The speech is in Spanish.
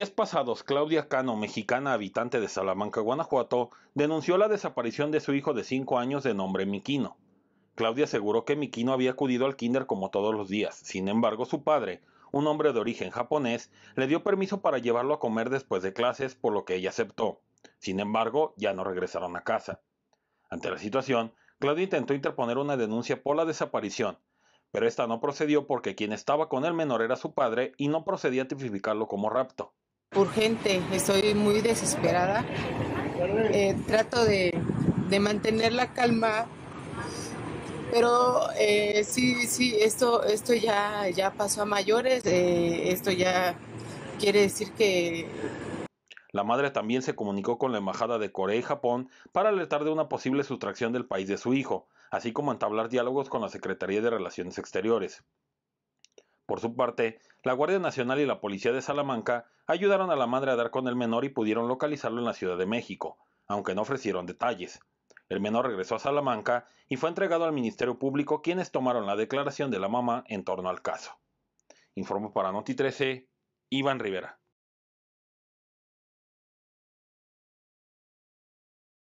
días pasados, Claudia Cano, mexicana habitante de Salamanca, Guanajuato, denunció la desaparición de su hijo de 5 años de nombre Miquino. Claudia aseguró que Miquino había acudido al kinder como todos los días, sin embargo su padre, un hombre de origen japonés, le dio permiso para llevarlo a comer después de clases, por lo que ella aceptó. Sin embargo, ya no regresaron a casa. Ante la situación, Claudia intentó interponer una denuncia por la desaparición, pero esta no procedió porque quien estaba con el menor era su padre y no procedía a tipificarlo como rapto urgente, estoy muy desesperada. Eh, trato de, mantener la calma, pero eh, sí, sí, esto, esto ya, ya pasó a mayores, eh, esto ya quiere decir que... La madre también se comunicó con la Embajada de Corea y Japón para alertar de una posible sustracción del país de su hijo, así como entablar diálogos con la Secretaría de Relaciones Exteriores. Por su parte, la Guardia Nacional y la Policía de Salamanca ayudaron a la madre a dar con el menor y pudieron localizarlo en la Ciudad de México, aunque no ofrecieron detalles. El menor regresó a Salamanca y fue entregado al Ministerio Público quienes tomaron la declaración de la mamá en torno al caso. Informe para Noti 13, Iván Rivera.